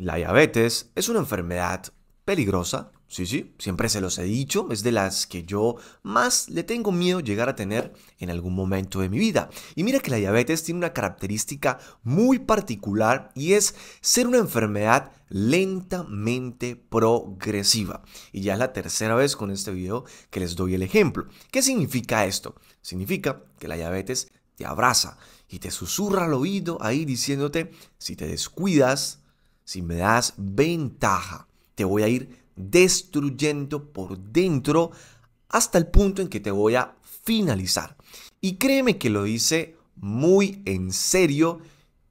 La diabetes es una enfermedad peligrosa, sí, sí, siempre se los he dicho, es de las que yo más le tengo miedo llegar a tener en algún momento de mi vida. Y mira que la diabetes tiene una característica muy particular y es ser una enfermedad lentamente progresiva. Y ya es la tercera vez con este video que les doy el ejemplo. ¿Qué significa esto? Significa que la diabetes te abraza y te susurra al oído ahí diciéndote, si te descuidas, si me das ventaja, te voy a ir destruyendo por dentro hasta el punto en que te voy a finalizar. Y créeme que lo dice muy en serio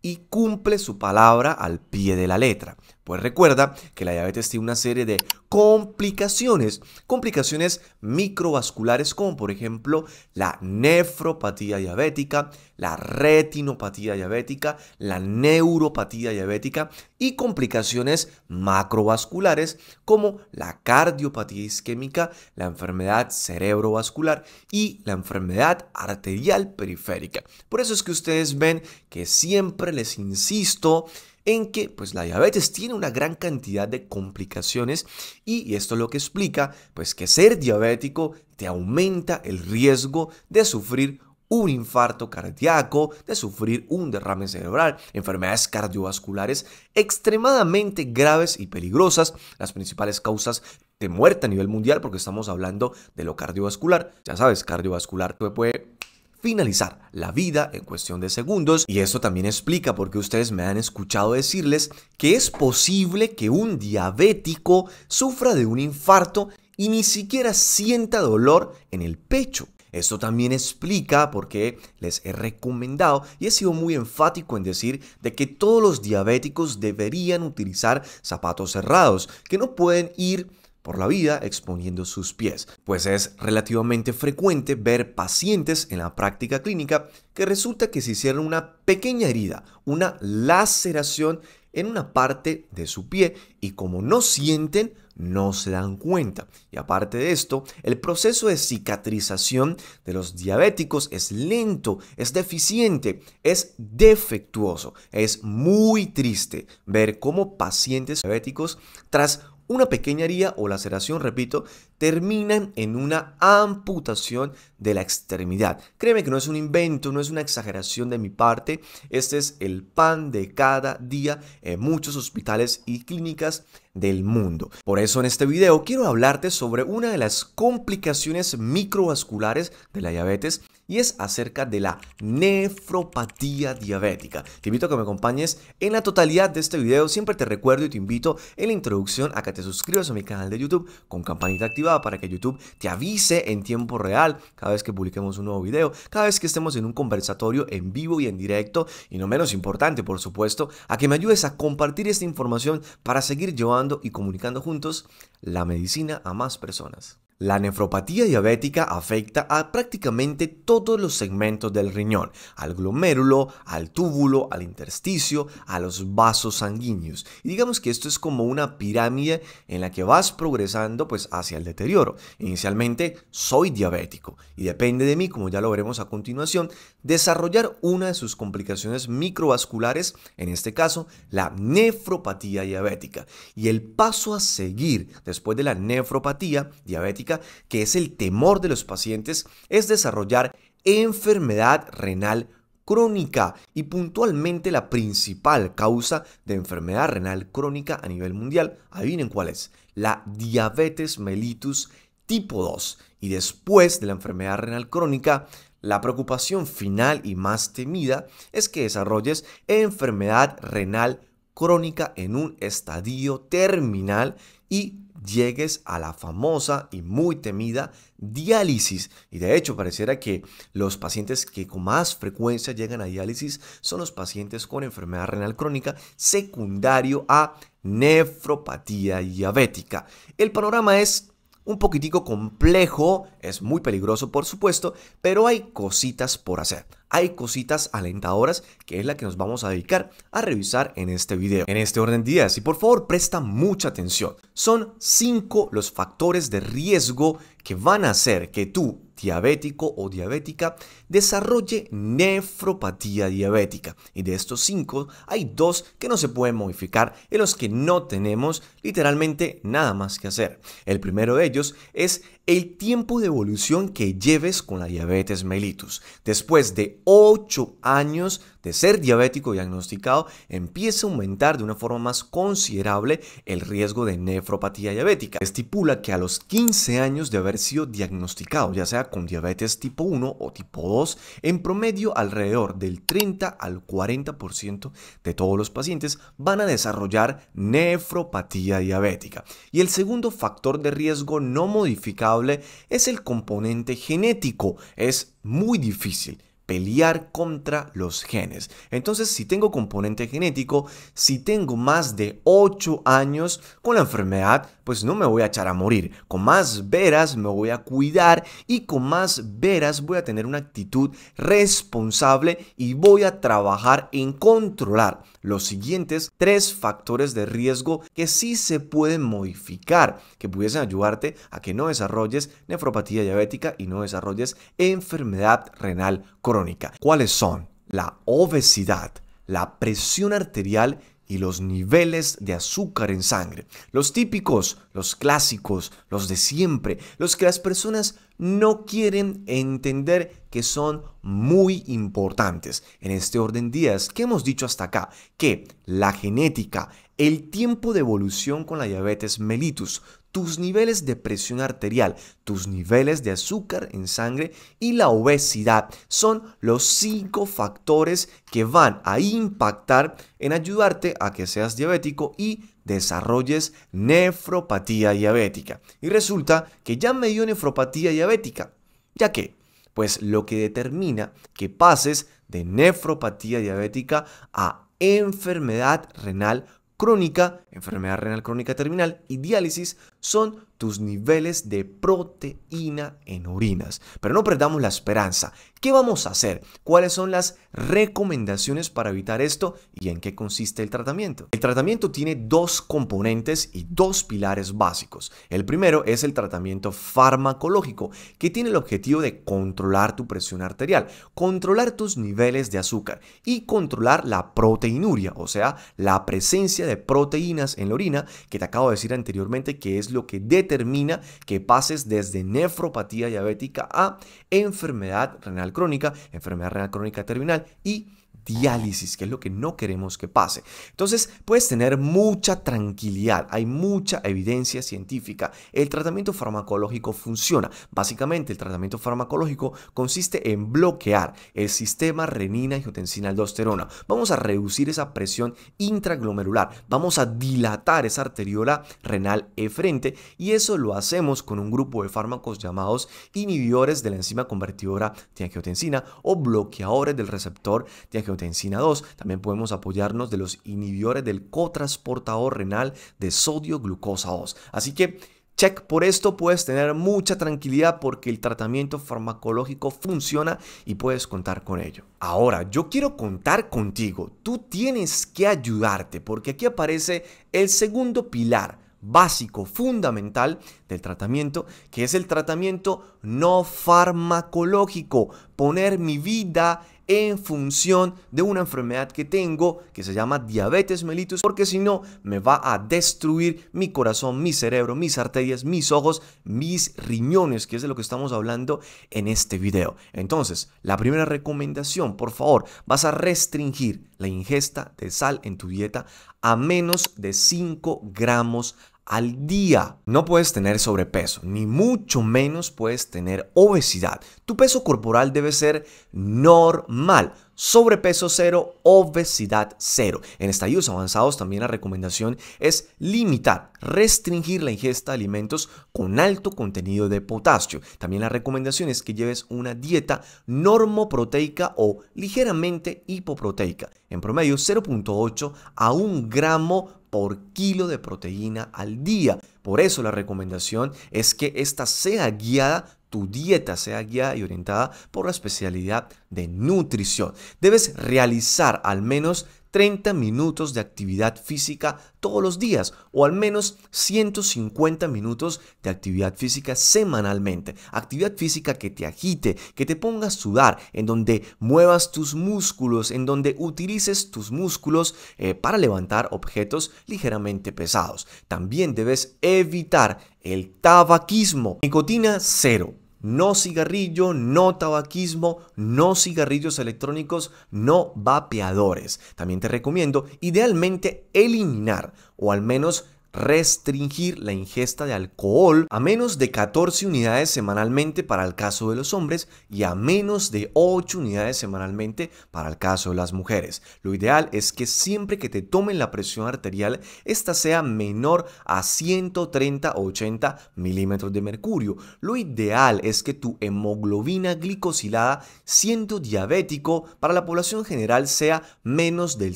y cumple su palabra al pie de la letra. Pues recuerda que la diabetes tiene una serie de complicaciones, complicaciones microvasculares como por ejemplo la nefropatía diabética, la retinopatía diabética, la neuropatía diabética y complicaciones macrovasculares como la cardiopatía isquémica, la enfermedad cerebrovascular y la enfermedad arterial periférica. Por eso es que ustedes ven que siempre les insisto en que pues la diabetes tiene una gran cantidad de complicaciones y esto es lo que explica pues que ser diabético te aumenta el riesgo de sufrir un infarto cardíaco, de sufrir un derrame cerebral, enfermedades cardiovasculares extremadamente graves y peligrosas, las principales causas de muerte a nivel mundial, porque estamos hablando de lo cardiovascular. Ya sabes, cardiovascular te puede finalizar la vida en cuestión de segundos y esto también explica por qué ustedes me han escuchado decirles que es posible que un diabético sufra de un infarto y ni siquiera sienta dolor en el pecho. Esto también explica por qué les he recomendado y he sido muy enfático en decir de que todos los diabéticos deberían utilizar zapatos cerrados, que no pueden ir por la vida exponiendo sus pies, pues es relativamente frecuente ver pacientes en la práctica clínica que resulta que se hicieron una pequeña herida, una laceración en una parte de su pie y como no sienten, no se dan cuenta. Y aparte de esto, el proceso de cicatrización de los diabéticos es lento, es deficiente, es defectuoso. Es muy triste ver cómo pacientes diabéticos, tras una pequeña herida o laceración, repito, terminan en una amputación de la extremidad. Créeme que no es un invento, no es una exageración de mi parte, este es el pan de cada día en muchos hospitales y clínicas del mundo. Por eso en este video quiero hablarte sobre una de las complicaciones microvasculares de la diabetes y es acerca de la nefropatía diabética. Te invito a que me acompañes en la totalidad de este video. Siempre te recuerdo y te invito en la introducción a que te suscribas a mi canal de YouTube con campanita activa para que YouTube te avise en tiempo real cada vez que publiquemos un nuevo video, cada vez que estemos en un conversatorio en vivo y en directo y no menos importante por supuesto, a que me ayudes a compartir esta información para seguir llevando y comunicando juntos la medicina a más personas. La nefropatía diabética afecta a prácticamente todos los segmentos del riñón, al glomérulo, al túbulo, al intersticio, a los vasos sanguíneos. Y digamos que esto es como una pirámide en la que vas progresando pues hacia el deterioro. Inicialmente soy diabético y depende de mí, como ya lo veremos a continuación, desarrollar una de sus complicaciones microvasculares, en este caso la nefropatía diabética. Y el paso a seguir después de la nefropatía diabética, que es el temor de los pacientes, es desarrollar enfermedad renal crónica y puntualmente la principal causa de enfermedad renal crónica a nivel mundial, adivinen cuál es, la diabetes mellitus tipo 2 y después de la enfermedad renal crónica, la preocupación final y más temida es que desarrolles enfermedad renal crónica en un estadio terminal y llegues a la famosa y muy temida diálisis. Y de hecho, pareciera que los pacientes que con más frecuencia llegan a diálisis son los pacientes con enfermedad renal crónica secundario a nefropatía diabética. El panorama es un poquitico complejo, es muy peligroso por supuesto, pero hay cositas por hacer. Hay cositas alentadoras que es la que nos vamos a dedicar a revisar en este video, en este orden de ideas. Y por favor, presta mucha atención. Son cinco los factores de riesgo que van a hacer que tú diabético o diabética desarrolle nefropatía diabética. Y de estos cinco, hay dos que no se pueden modificar, en los que no tenemos literalmente nada más que hacer. El primero de ellos es el tiempo de evolución que lleves con la diabetes mellitus. Después de 8 años de ser diabético diagnosticado, empieza a aumentar de una forma más considerable el riesgo de nefropatía diabética. Estipula que a los 15 años de haber sido diagnosticado, ya sea con diabetes tipo 1 o tipo 2, en promedio alrededor del 30 al 40% de todos los pacientes van a desarrollar nefropatía diabética. Y el segundo factor de riesgo no modificable es el componente genético. Es muy difícil pelear contra los genes. Entonces, si tengo componente genético, si tengo más de 8 años con la enfermedad, pues no me voy a echar a morir. Con más veras me voy a cuidar y con más veras voy a tener una actitud responsable y voy a trabajar en controlar los siguientes tres factores de riesgo que sí se pueden modificar, que pudiesen ayudarte a que no desarrolles nefropatía diabética y no desarrolles enfermedad renal crónica. ¿Cuáles son? La obesidad, la presión arterial y los niveles de azúcar en sangre. Los típicos, los clásicos, los de siempre, los que las personas no quieren entender que son muy importantes. En este orden días ¿qué hemos dicho hasta acá, que la genética, el tiempo de evolución con la diabetes mellitus tus niveles de presión arterial, tus niveles de azúcar en sangre y la obesidad son los cinco factores que van a impactar en ayudarte a que seas diabético y desarrolles nefropatía diabética. Y resulta que ya me dio nefropatía diabética, ya que pues lo que determina que pases de nefropatía diabética a enfermedad renal crónica, enfermedad renal crónica terminal y diálisis So, tus niveles de proteína en orinas. Pero no perdamos la esperanza. ¿Qué vamos a hacer? ¿Cuáles son las recomendaciones para evitar esto y en qué consiste el tratamiento? El tratamiento tiene dos componentes y dos pilares básicos. El primero es el tratamiento farmacológico, que tiene el objetivo de controlar tu presión arterial, controlar tus niveles de azúcar y controlar la proteinuria, o sea, la presencia de proteínas en la orina, que te acabo de decir anteriormente que es lo que determina determina que pases desde nefropatía diabética a enfermedad renal crónica, enfermedad renal crónica terminal y diálisis, que es lo que no queremos que pase. Entonces, puedes tener mucha tranquilidad, hay mucha evidencia científica. El tratamiento farmacológico funciona. Básicamente, el tratamiento farmacológico consiste en bloquear el sistema renina angiotensina aldosterona. Vamos a reducir esa presión intraglomerular, vamos a dilatar esa arteriola renal efrente y eso lo hacemos con un grupo de fármacos llamados inhibidores de la enzima convertidora de angiotensina o bloqueadores del receptor de encina 2. También podemos apoyarnos de los inhibidores del cotransportador renal de sodio glucosa 2. Así que check por esto, puedes tener mucha tranquilidad porque el tratamiento farmacológico funciona y puedes contar con ello. Ahora, yo quiero contar contigo, tú tienes que ayudarte porque aquí aparece el segundo pilar básico, fundamental del tratamiento, que es el tratamiento no farmacológico, poner mi vida en función de una enfermedad que tengo que se llama diabetes mellitus, porque si no me va a destruir mi corazón, mi cerebro, mis arterias, mis ojos, mis riñones, que es de lo que estamos hablando en este video. Entonces, la primera recomendación, por favor, vas a restringir la ingesta de sal en tu dieta a menos de 5 gramos al día. No puedes tener sobrepeso, ni mucho menos puedes tener obesidad. Tu peso corporal debe ser normal. Sobrepeso cero, obesidad cero. En estadios avanzados también la recomendación es limitar, restringir la ingesta de alimentos con alto contenido de potasio. También la recomendación es que lleves una dieta normoproteica o ligeramente hipoproteica. En promedio 0.8 a 1 gramo por kilo de proteína al día. Por eso la recomendación es que esta sea guiada, tu dieta sea guiada y orientada por la especialidad de nutrición. Debes realizar al menos 30 minutos de actividad física todos los días o al menos 150 minutos de actividad física semanalmente. Actividad física que te agite, que te ponga a sudar, en donde muevas tus músculos, en donde utilices tus músculos eh, para levantar objetos ligeramente pesados. También debes evitar el tabaquismo. Nicotina cero no cigarrillo, no tabaquismo, no cigarrillos electrónicos, no vapeadores. También te recomiendo idealmente eliminar o al menos restringir la ingesta de alcohol a menos de 14 unidades semanalmente para el caso de los hombres y a menos de 8 unidades semanalmente para el caso de las mujeres. Lo ideal es que siempre que te tomen la presión arterial, esta sea menor a 130 o 80 milímetros de mercurio. Lo ideal es que tu hemoglobina glicosilada siendo diabético para la población general sea menos del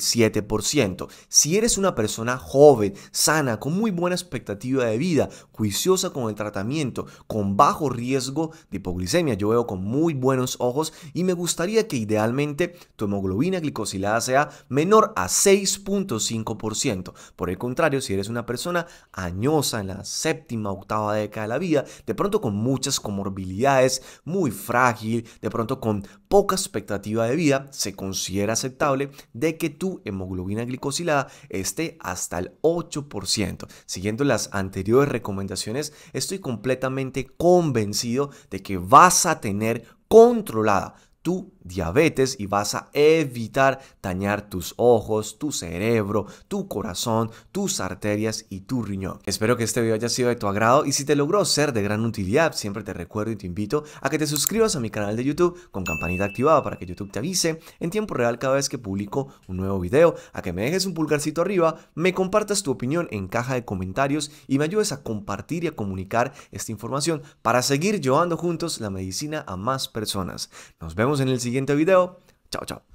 7%. Si eres una persona joven, sana, muy buena expectativa de vida, juiciosa con el tratamiento, con bajo riesgo de hipoglicemia. Yo veo con muy buenos ojos y me gustaría que idealmente tu hemoglobina glicosilada sea menor a 6.5%. Por el contrario, si eres una persona añosa en la séptima, octava década de la vida, de pronto con muchas comorbilidades, muy frágil, de pronto con poca expectativa de vida, se considera aceptable de que tu hemoglobina glicosilada esté hasta el 8%. Siguiendo las anteriores recomendaciones, estoy completamente convencido de que vas a tener controlada tu diabetes y vas a evitar dañar tus ojos, tu cerebro, tu corazón, tus arterias y tu riñón. Espero que este video haya sido de tu agrado y si te logró ser de gran utilidad, siempre te recuerdo y te invito a que te suscribas a mi canal de YouTube con campanita activada para que YouTube te avise en tiempo real cada vez que publico un nuevo video, a que me dejes un pulgarcito arriba, me compartas tu opinión en caja de comentarios y me ayudes a compartir y a comunicar esta información para seguir llevando juntos la medicina a más personas. Nos vemos en el siguiente siguiente video. Chao, chao.